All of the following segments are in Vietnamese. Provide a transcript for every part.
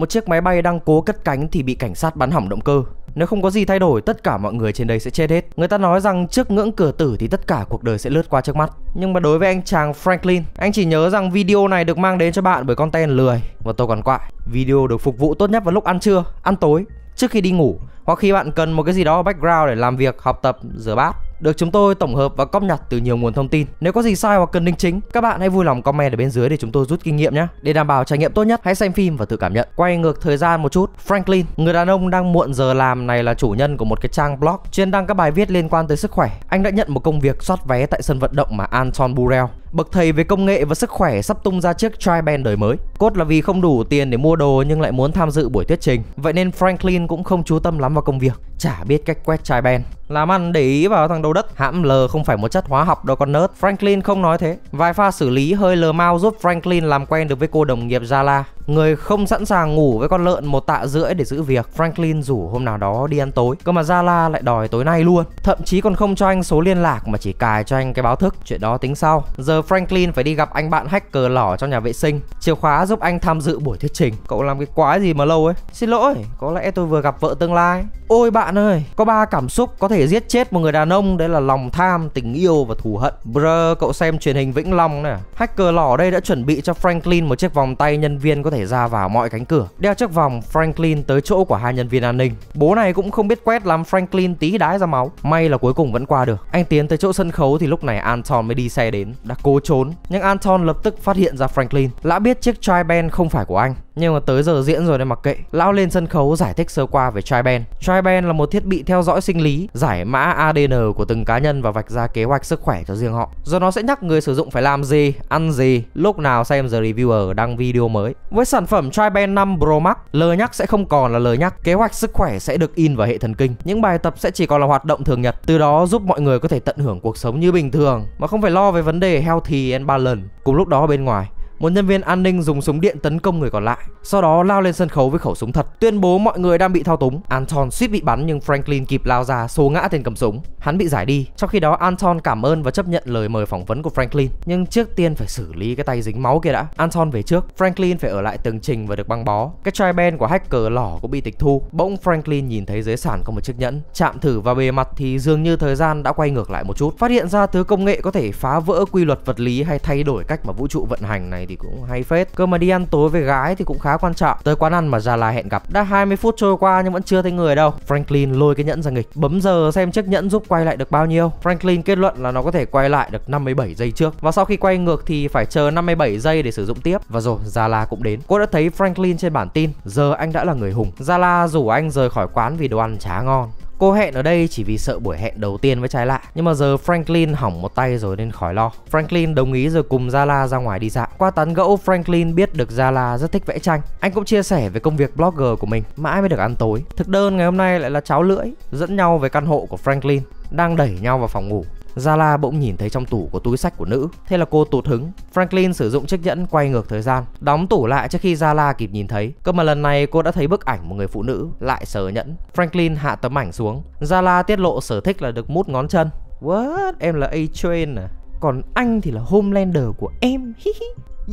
Một chiếc máy bay đang cố cất cánh thì bị cảnh sát bắn hỏng động cơ. Nếu không có gì thay đổi, tất cả mọi người trên đây sẽ chết hết. Người ta nói rằng trước ngưỡng cửa tử thì tất cả cuộc đời sẽ lướt qua trước mắt. Nhưng mà đối với anh chàng Franklin, anh chỉ nhớ rằng video này được mang đến cho bạn bởi con tên lười và tôi còn quại. Video được phục vụ tốt nhất vào lúc ăn trưa, ăn tối, trước khi đi ngủ hoặc khi bạn cần một cái gì đó background để làm việc, học tập, rửa bát được chúng tôi tổng hợp và cóp nhặt từ nhiều nguồn thông tin. Nếu có gì sai hoặc cần đính chính, các bạn hãy vui lòng comment ở bên dưới để chúng tôi rút kinh nghiệm nhé. Để đảm bảo trải nghiệm tốt nhất, hãy xem phim và tự cảm nhận. Quay ngược thời gian một chút, Franklin, người đàn ông đang muộn giờ làm này là chủ nhân của một cái trang blog chuyên đăng các bài viết liên quan tới sức khỏe. Anh đã nhận một công việc soát vé tại sân vận động mà Anton Burrell Bậc thầy về công nghệ và sức khỏe sắp tung ra chiếc tri-band đời mới. Cốt là vì không đủ tiền để mua đồ nhưng lại muốn tham dự buổi thuyết trình. Vậy nên Franklin cũng không chú tâm lắm vào công việc, chả biết cách quét tri-band. Làm ăn để ý vào thằng đầu đất, hãm lờ không phải một chất hóa học đâu con nớt. Franklin không nói thế. Vài pha xử lý hơi lờ mau giúp Franklin làm quen được với cô đồng nghiệp Zala. Người không sẵn sàng ngủ với con lợn một tạ rưỡi để giữ việc, Franklin rủ hôm nào đó đi ăn tối. Cơ mà Zala lại đòi tối nay luôn. Thậm chí còn không cho anh số liên lạc mà chỉ cài cho anh cái báo thức. Chuyện đó tính sau. Giờ Franklin phải đi gặp anh bạn hacker lỏ trong nhà vệ sinh Chìa khóa giúp anh tham dự buổi thuyết trình Cậu làm cái quái gì mà lâu ấy Xin lỗi, có lẽ tôi vừa gặp vợ tương lai Ôi bạn ơi, có ba cảm xúc có thể giết chết một người đàn ông Đấy là lòng tham, tình yêu và thù hận Bro, cậu xem truyền hình Vĩnh Long nè Hacker lỏ đây đã chuẩn bị cho Franklin một chiếc vòng tay nhân viên có thể ra vào mọi cánh cửa Đeo chiếc vòng, Franklin tới chỗ của hai nhân viên an ninh Bố này cũng không biết quét làm Franklin tí đái ra máu May là cuối cùng vẫn qua được Anh tiến tới chỗ sân khấu thì lúc này Anton mới đi xe đến Đã cố cố trốn, nhưng Anton lập tức phát hiện ra Franklin. Lã biết chiếc tri-band không phải của anh nhưng mà tới giờ diễn rồi nên mặc kệ. Lão lên sân khấu giải thích sơ qua về TriBand. TriBand là một thiết bị theo dõi sinh lý, giải mã ADN của từng cá nhân và vạch ra kế hoạch sức khỏe cho riêng họ. Rồi nó sẽ nhắc người sử dụng phải làm gì, ăn gì, lúc nào xem The Reviewer đăng video mới. Với sản phẩm TriBand 5 Pro Max, lời nhắc sẽ không còn là lời nhắc, kế hoạch sức khỏe sẽ được in vào hệ thần kinh. Những bài tập sẽ chỉ còn là hoạt động thường nhật, từ đó giúp mọi người có thể tận hưởng cuộc sống như bình thường mà không phải lo về vấn đề healthy and balance. Cùng lúc đó bên ngoài, một nhân viên an ninh dùng súng điện tấn công người còn lại, sau đó lao lên sân khấu với khẩu súng thật, tuyên bố mọi người đang bị thao túng. Anton suýt bị bắn nhưng Franklin kịp lao ra, xô ngã tên cầm súng. Hắn bị giải đi. Trong khi đó Anton cảm ơn và chấp nhận lời mời phỏng vấn của Franklin, nhưng trước tiên phải xử lý cái tay dính máu kia đã. Anton về trước, Franklin phải ở lại tường trình và được băng bó. Cái chai ben của hacker lỏ cũng bị tịch thu. Bỗng Franklin nhìn thấy dưới sàn có một chiếc nhẫn, chạm thử vào bề mặt thì dường như thời gian đã quay ngược lại một chút. Phát hiện ra thứ công nghệ có thể phá vỡ quy luật vật lý hay thay đổi cách mà vũ trụ vận hành này thì cũng hay phết cơ mà đi ăn tối với gái thì cũng khá quan trọng tới quán ăn mà già là hẹn gặp đã 20 phút trôi qua nhưng vẫn chưa thấy người đâu franklin lôi cái nhẫn ra nghịch bấm giờ xem chiếc nhẫn giúp quay lại được bao nhiêu franklin kết luận là nó có thể quay lại được 57 giây trước và sau khi quay ngược thì phải chờ 57 giây để sử dụng tiếp và rồi già là cũng đến cô đã thấy franklin trên bản tin giờ anh đã là người hùng già la rủ anh rời khỏi quán vì đồ ăn chả ngon Cô hẹn ở đây chỉ vì sợ buổi hẹn đầu tiên với trái lạ Nhưng mà giờ Franklin hỏng một tay rồi nên khỏi lo Franklin đồng ý rồi cùng Zala ra ngoài đi dạo Qua tán gẫu Franklin biết được Zala rất thích vẽ tranh Anh cũng chia sẻ về công việc blogger của mình Mãi mới được ăn tối Thực đơn ngày hôm nay lại là cháo lưỡi Dẫn nhau về căn hộ của Franklin Đang đẩy nhau vào phòng ngủ Zala bỗng nhìn thấy trong tủ có túi sách của nữ, thế là cô tụt hứng. Franklin sử dụng chiếc nhẫn quay ngược thời gian, đóng tủ lại trước khi Zala kịp nhìn thấy. Cơ mà lần này cô đã thấy bức ảnh một người phụ nữ lại sờ nhẫn. Franklin hạ tấm ảnh xuống. Zala tiết lộ sở thích là được mút ngón chân. What? Em là A-Train à? Còn anh thì là Homelander của em.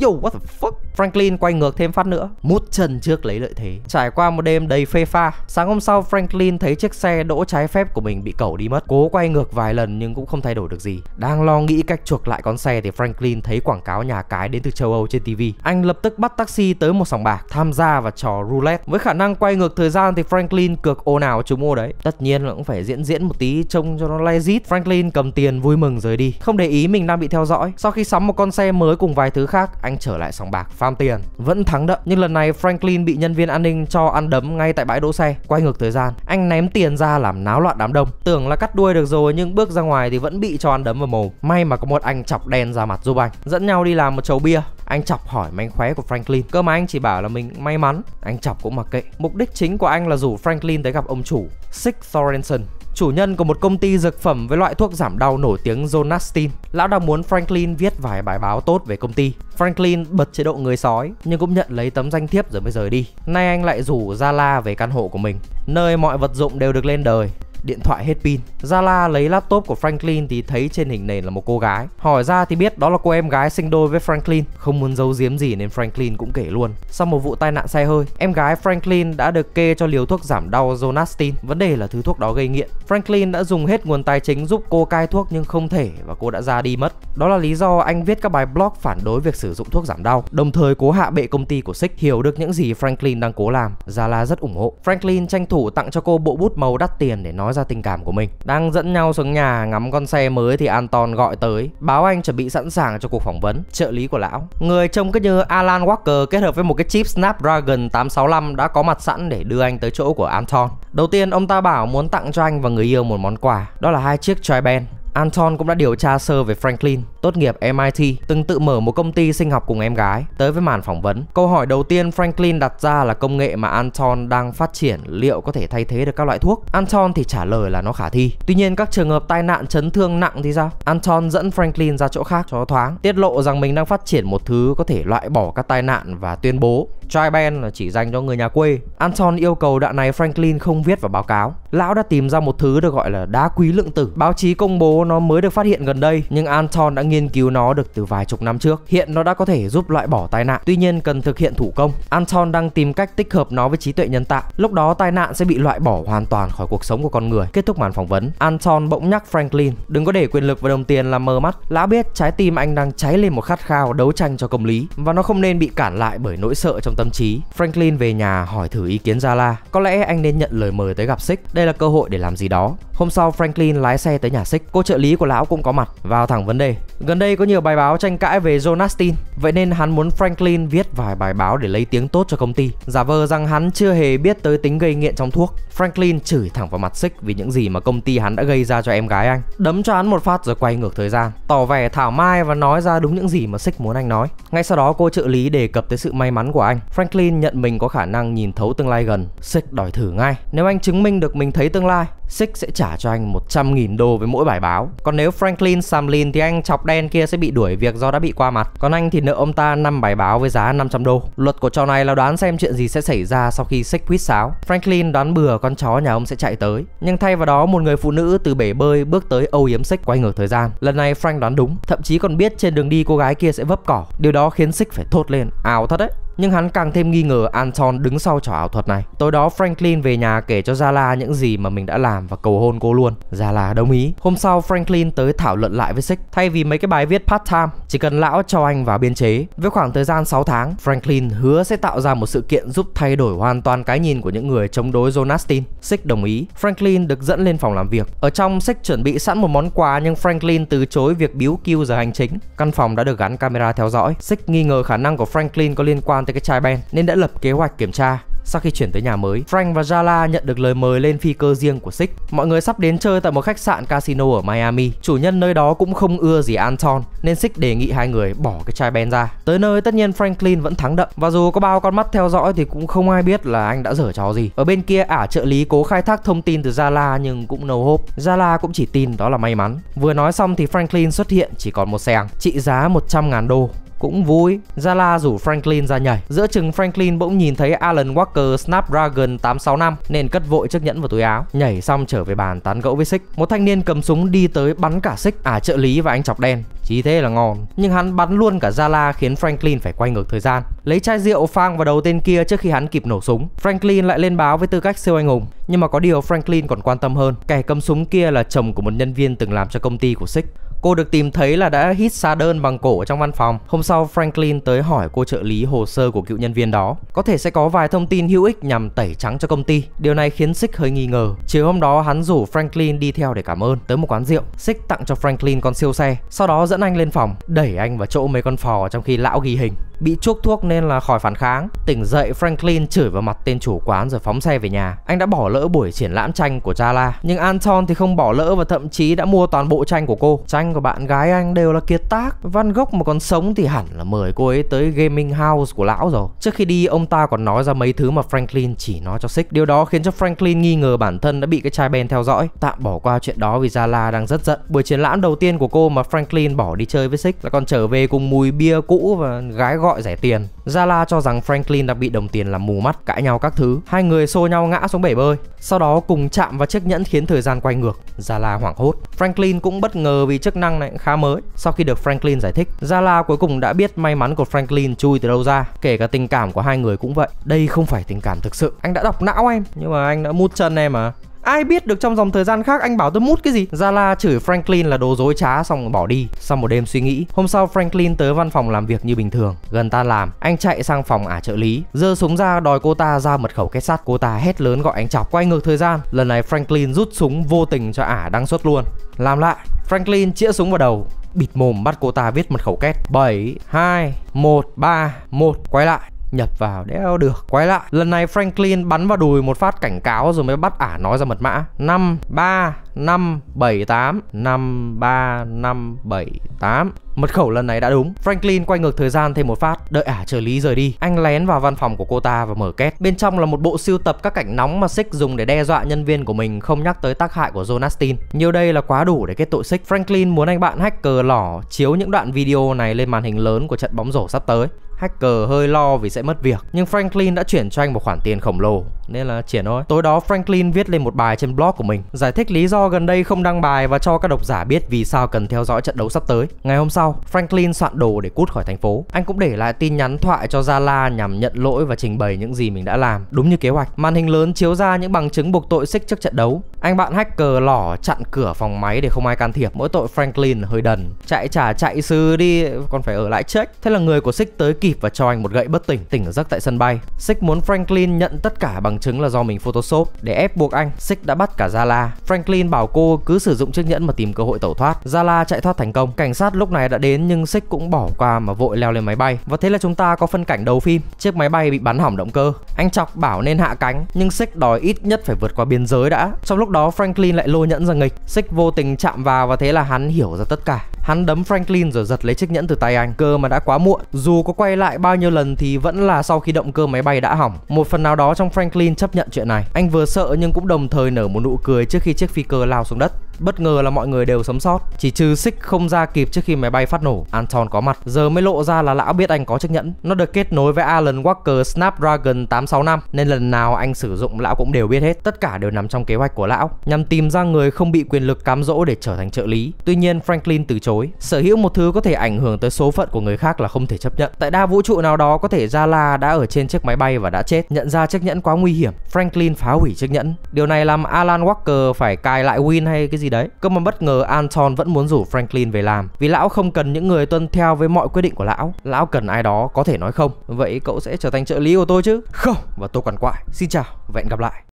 Yo, what the fuck? Franklin quay ngược thêm phát nữa, mút chân trước lấy lợi thế. Trải qua một đêm đầy phê pha, sáng hôm sau Franklin thấy chiếc xe đỗ trái phép của mình bị cẩu đi mất. Cố quay ngược vài lần nhưng cũng không thay đổi được gì. Đang lo nghĩ cách chuộc lại con xe thì Franklin thấy quảng cáo nhà cái đến từ châu Âu trên TV. Anh lập tức bắt taxi tới một sòng bạc tham gia và trò roulette. Với khả năng quay ngược thời gian thì Franklin cược ô nào chúng mua đấy. Tất nhiên là cũng phải diễn diễn một tí trông cho nó legit. Franklin cầm tiền vui mừng rời đi, không để ý mình đang bị theo dõi. Sau khi sắm một con xe mới cùng vài thứ khác, anh trở lại sòng bạc phá bao tiền vẫn thắng đậm nhưng lần này Franklin bị nhân viên an ninh cho ăn đấm ngay tại bãi đỗ xe quay ngược thời gian anh ném tiền ra làm náo loạn đám đông tưởng là cắt đuôi được rồi nhưng bước ra ngoài thì vẫn bị cho ăn đấm vào mồm may mà có một anh chọc đen ra mặt giúp anh dẫn nhau đi làm một chầu bia anh chọc hỏi mánh khóe của Franklin. Cơ mà anh chỉ bảo là mình may mắn, anh chọc cũng mặc kệ. Mục đích chính của anh là rủ Franklin tới gặp ông chủ, Sig Thorenson, chủ nhân của một công ty dược phẩm với loại thuốc giảm đau nổi tiếng Jonastin. Lão đang muốn Franklin viết vài bài báo tốt về công ty. Franklin bật chế độ người sói nhưng cũng nhận lấy tấm danh thiếp rồi mới rời đi. Nay anh lại rủ Zala về căn hộ của mình, nơi mọi vật dụng đều được lên đời điện thoại hết pin. Zala lấy laptop của Franklin thì thấy trên hình nền là một cô gái. Hỏi ra thì biết đó là cô em gái sinh đôi với Franklin. Không muốn giấu giếm gì nên Franklin cũng kể luôn. Sau một vụ tai nạn xe hơi, em gái Franklin đã được kê cho liều thuốc giảm đau Jonastin. Vấn đề là thứ thuốc đó gây nghiện. Franklin đã dùng hết nguồn tài chính giúp cô cai thuốc nhưng không thể và cô đã ra đi mất. Đó là lý do anh viết các bài blog phản đối việc sử dụng thuốc giảm đau, đồng thời cố hạ bệ công ty của Six hiểu được những gì Franklin đang cố làm. Zala rất ủng hộ. Franklin tranh thủ tặng cho cô bộ bút màu đắt tiền để nói ra tình cảm của mình. Đang dẫn nhau xuống nhà ngắm con xe mới thì Anton gọi tới, báo anh chuẩn bị sẵn sàng cho cuộc phỏng vấn. Trợ lý của lão, người trông cứ như Alan Walker kết hợp với một cái chip Snapdragon 865 đã có mặt sẵn để đưa anh tới chỗ của Anton. Đầu tiên ông ta bảo muốn tặng cho anh và người yêu một món quà, đó là hai chiếc tri-band Anton cũng đã điều tra sơ về Franklin, tốt nghiệp MIT, từng tự mở một công ty sinh học cùng em gái. Tới với màn phỏng vấn, câu hỏi đầu tiên Franklin đặt ra là công nghệ mà Anton đang phát triển liệu có thể thay thế được các loại thuốc. Anton thì trả lời là nó khả thi. Tuy nhiên các trường hợp tai nạn chấn thương nặng thì sao? Anton dẫn Franklin ra chỗ khác cho thoáng, tiết lộ rằng mình đang phát triển một thứ có thể loại bỏ các tai nạn và tuyên bố Trai Ben là chỉ dành cho người nhà quê. Anton yêu cầu đoạn này Franklin không viết vào báo cáo. Lão đã tìm ra một thứ được gọi là đá quý lượng tử. Báo chí công bố nó mới được phát hiện gần đây, nhưng Anton đã nghiên cứu nó được từ vài chục năm trước. Hiện nó đã có thể giúp loại bỏ tai nạn, tuy nhiên cần thực hiện thủ công. Anton đang tìm cách tích hợp nó với trí tuệ nhân tạo. Lúc đó tai nạn sẽ bị loại bỏ hoàn toàn khỏi cuộc sống của con người. Kết thúc màn phỏng vấn, Anton bỗng nhắc Franklin, đừng có để quyền lực và đồng tiền làm mờ mắt. Lão biết trái tim anh đang cháy lên một khát khao đấu tranh cho công lý và nó không nên bị cản lại bởi nỗi sợ trong tâm trí, Franklin về nhà hỏi thử ý kiến Zala. Có lẽ anh nên nhận lời mời tới gặp Six, đây là cơ hội để làm gì đó. Hôm sau Franklin lái xe tới nhà Six, cô trợ lý của lão cũng có mặt, vào thẳng vấn đề. Gần đây có nhiều bài báo tranh cãi về Jonastin, vậy nên hắn muốn Franklin viết vài bài báo để lấy tiếng tốt cho công ty, giả vờ rằng hắn chưa hề biết tới tính gây nghiện trong thuốc. Franklin chửi thẳng vào mặt Six vì những gì mà công ty hắn đã gây ra cho em gái anh, đấm cho hắn một phát rồi quay ngược thời gian, tỏ vẻ thảo mai và nói ra đúng những gì mà Six muốn anh nói. Ngay sau đó cô trợ lý đề cập tới sự may mắn của anh. Franklin nhận mình có khả năng nhìn thấu tương lai gần, Six đòi thử ngay. Nếu anh chứng minh được mình thấy tương lai Six sẽ trả cho anh 100.000 đô với mỗi bài báo. Còn nếu Franklin Samlin thì anh chọc đen kia sẽ bị đuổi việc do đã bị qua mặt. Còn anh thì nợ ông ta 5 bài báo với giá 500 đô. Luật của trò này là đoán xem chuyện gì sẽ xảy ra sau khi Six quýt sáo. Franklin đoán bừa con chó nhà ông sẽ chạy tới. Nhưng thay vào đó một người phụ nữ từ bể bơi bước tới âu yếm Six quay ngược thời gian. Lần này Frank đoán đúng, thậm chí còn biết trên đường đi cô gái kia sẽ vấp cỏ. Điều đó khiến Six phải thốt lên, ảo thật đấy nhưng hắn càng thêm nghi ngờ Anton đứng sau trò ảo thuật này. Tối đó Franklin về nhà kể cho Zala những gì mà mình đã làm và cầu hôn cô luôn. Zala đồng ý. Hôm sau Franklin tới thảo luận lại với Six, thay vì mấy cái bài viết part time, chỉ cần lão cho anh vào biên chế. Với khoảng thời gian 6 tháng, Franklin hứa sẽ tạo ra một sự kiện giúp thay đổi hoàn toàn cái nhìn của những người chống đối Jonastin. Six đồng ý. Franklin được dẫn lên phòng làm việc. Ở trong Six chuẩn bị sẵn một món quà nhưng Franklin từ chối việc biếu kêu giờ hành chính. Căn phòng đã được gắn camera theo dõi. Six nghi ngờ khả năng của Franklin có liên quan tới cái chai Ben nên đã lập kế hoạch kiểm tra. Sau khi chuyển tới nhà mới, Frank và Jala nhận được lời mời lên phi cơ riêng của Six. Mọi người sắp đến chơi tại một khách sạn casino ở Miami. Chủ nhân nơi đó cũng không ưa gì Anton, nên Six đề nghị hai người bỏ cái chai Ben ra. Tới nơi tất nhiên Franklin vẫn thắng đậm và dù có bao con mắt theo dõi thì cũng không ai biết là anh đã dở trò gì. Ở bên kia ả trợ lý cố khai thác thông tin từ Jala nhưng cũng no hope. Jala cũng chỉ tin đó là may mắn. Vừa nói xong thì Franklin xuất hiện chỉ còn một xe trị giá 100.000 đô cũng vui. Zala rủ Franklin ra nhảy. Giữa chừng Franklin bỗng nhìn thấy Alan Walker Snapdragon 865 nên cất vội chiếc nhẫn vào túi áo, nhảy xong trở về bàn tán gẫu với Six. Một thanh niên cầm súng đi tới bắn cả Six, à trợ lý và anh chọc đen. Chí thế là ngon. Nhưng hắn bắn luôn cả Zala khiến Franklin phải quay ngược thời gian. Lấy chai rượu phang vào đầu tên kia trước khi hắn kịp nổ súng. Franklin lại lên báo với tư cách siêu anh hùng. Nhưng mà có điều Franklin còn quan tâm hơn. Kẻ cầm súng kia là chồng của một nhân viên từng làm cho công ty của Six. Cô được tìm thấy là đã hít xa đơn bằng cổ trong văn phòng. Hôm sau Franklin tới hỏi cô trợ lý hồ sơ của cựu nhân viên đó. Có thể sẽ có vài thông tin hữu ích nhằm tẩy trắng cho công ty. Điều này khiến Six hơi nghi ngờ. Chiều hôm đó hắn rủ Franklin đi theo để cảm ơn tới một quán rượu. Six tặng cho Franklin con siêu xe, sau đó dẫn anh lên phòng, đẩy anh vào chỗ mấy con phò trong khi lão ghi hình. Bị chuốc thuốc nên là khỏi phản kháng Tỉnh dậy Franklin chửi vào mặt tên chủ quán rồi phóng xe về nhà Anh đã bỏ lỡ buổi triển lãm tranh của Chala Nhưng Anton thì không bỏ lỡ và thậm chí đã mua toàn bộ tranh của cô Tranh của bạn gái anh đều là kiệt tác văn gốc mà còn sống thì hẳn là mời cô ấy tới gaming house của lão rồi Trước khi đi ông ta còn nói ra mấy thứ mà Franklin chỉ nói cho Six Điều đó khiến cho Franklin nghi ngờ bản thân đã bị cái chai Ben theo dõi Tạm bỏ qua chuyện đó vì Zala đang rất giận Buổi triển lãm đầu tiên của cô mà Franklin bỏ đi chơi với Six là còn trở về cùng mùi bia cũ và gái gọi gọi rẻ tiền. Zala cho rằng Franklin đang bị đồng tiền làm mù mắt, cãi nhau các thứ. Hai người xô nhau ngã xuống bể bơi, sau đó cùng chạm vào chiếc nhẫn khiến thời gian quay ngược. Zala hoảng hốt. Franklin cũng bất ngờ vì chức năng này khá mới. Sau khi được Franklin giải thích, Zala cuối cùng đã biết may mắn của Franklin chui từ đâu ra, kể cả tình cảm của hai người cũng vậy. Đây không phải tình cảm thực sự. Anh đã đọc não em, nhưng mà anh đã mút chân em mà. Ai biết được trong dòng thời gian khác anh bảo tôi mút cái gì Zala chửi Franklin là đồ dối trá xong bỏ đi Sau một đêm suy nghĩ Hôm sau Franklin tới văn phòng làm việc như bình thường Gần ta làm Anh chạy sang phòng ả trợ lý giơ súng ra đòi cô ta ra mật khẩu kết sắt Cô ta hét lớn gọi anh chọc quay ngược thời gian Lần này Franklin rút súng vô tình cho ả đăng xuất luôn Làm lại Franklin chĩa súng vào đầu bịt mồm bắt cô ta viết mật khẩu két 7 2 1 3 1 quay lại nhập vào đéo được quay lại lần này franklin bắn vào đùi một phát cảnh cáo rồi mới bắt ả nói ra mật mã năm ba năm bảy tám năm ba năm bảy tám Mật khẩu lần này đã đúng. Franklin quay ngược thời gian thêm một phát, đợi ả trợ lý rời đi. Anh lén vào văn phòng của cô ta và mở két. Bên trong là một bộ siêu tập các cảnh nóng mà Six dùng để đe dọa nhân viên của mình không nhắc tới tác hại của Jonastin. Nhiều đây là quá đủ để kết tội Six. Franklin muốn anh bạn hacker lỏ chiếu những đoạn video này lên màn hình lớn của trận bóng rổ sắp tới hacker hơi lo vì sẽ mất việc, nhưng Franklin đã chuyển cho anh một khoản tiền khổng lồ nên là triển thôi. Tối đó Franklin viết lên một bài trên blog của mình, giải thích lý do gần đây không đăng bài và cho các độc giả biết vì sao cần theo dõi trận đấu sắp tới. Ngày hôm sau, Franklin soạn đồ để cút khỏi thành phố. Anh cũng để lại tin nhắn thoại cho Zala nhằm nhận lỗi và trình bày những gì mình đã làm. Đúng như kế hoạch, màn hình lớn chiếu ra những bằng chứng buộc tội xích trước trận đấu. Anh bạn hacker lỏ chặn cửa phòng máy để không ai can thiệp. Mỗi tội Franklin hơi đần, chạy trả chạy sư đi, còn phải ở lại check. Thế là người của Six tới kịp và cho anh một gậy bất tỉnh, tỉnh giấc tại sân bay. Six muốn Franklin nhận tất cả bằng bằng chứng là do mình Photoshop để ép buộc anh. Six đã bắt cả Zala. Franklin bảo cô cứ sử dụng chiếc nhẫn mà tìm cơ hội tẩu thoát. Zala chạy thoát thành công. Cảnh sát lúc này đã đến nhưng Six cũng bỏ qua mà vội leo lên máy bay. Và thế là chúng ta có phân cảnh đầu phim. Chiếc máy bay bị bắn hỏng động cơ. Anh chọc bảo nên hạ cánh nhưng Six đòi ít nhất phải vượt qua biên giới đã. Trong lúc đó Franklin lại lôi nhẫn ra nghịch. Six vô tình chạm vào và thế là hắn hiểu ra tất cả. Hắn đấm Franklin rồi giật lấy chiếc nhẫn từ tay anh, cơ mà đã quá muộn. Dù có quay lại bao nhiêu lần thì vẫn là sau khi động cơ máy bay đã hỏng. Một phần nào đó trong Franklin chấp nhận chuyện này. Anh vừa sợ nhưng cũng đồng thời nở một nụ cười trước khi chiếc phi cơ lao xuống đất. Bất ngờ là mọi người đều sống sót, chỉ trừ xích không ra kịp trước khi máy bay phát nổ. Anton có mặt, giờ mới lộ ra là lão biết anh có chiếc nhẫn. Nó được kết nối với Alan Walker Snapdragon 865 nên lần nào anh sử dụng lão cũng đều biết hết. Tất cả đều nằm trong kế hoạch của lão nhằm tìm ra người không bị quyền lực cám dỗ để trở thành trợ lý. Tuy nhiên Franklin từ chối. Sở hữu một thứ có thể ảnh hưởng tới số phận của người khác là không thể chấp nhận. Tại đa vũ trụ nào đó có thể Zala đã ở trên chiếc máy bay và đã chết. Nhận ra chiếc nhẫn quá nguy hiểm, Franklin phá hủy chiếc nhẫn. Điều này làm Alan Walker phải cài lại Win hay cái gì đấy. Cơ mà bất ngờ Anton vẫn muốn rủ Franklin về làm vì lão không cần những người tuân theo với mọi quyết định của lão. Lão cần ai đó có thể nói không. Vậy cậu sẽ trở thành trợ lý của tôi chứ? Không, và tôi còn quại. Xin chào và hẹn gặp lại.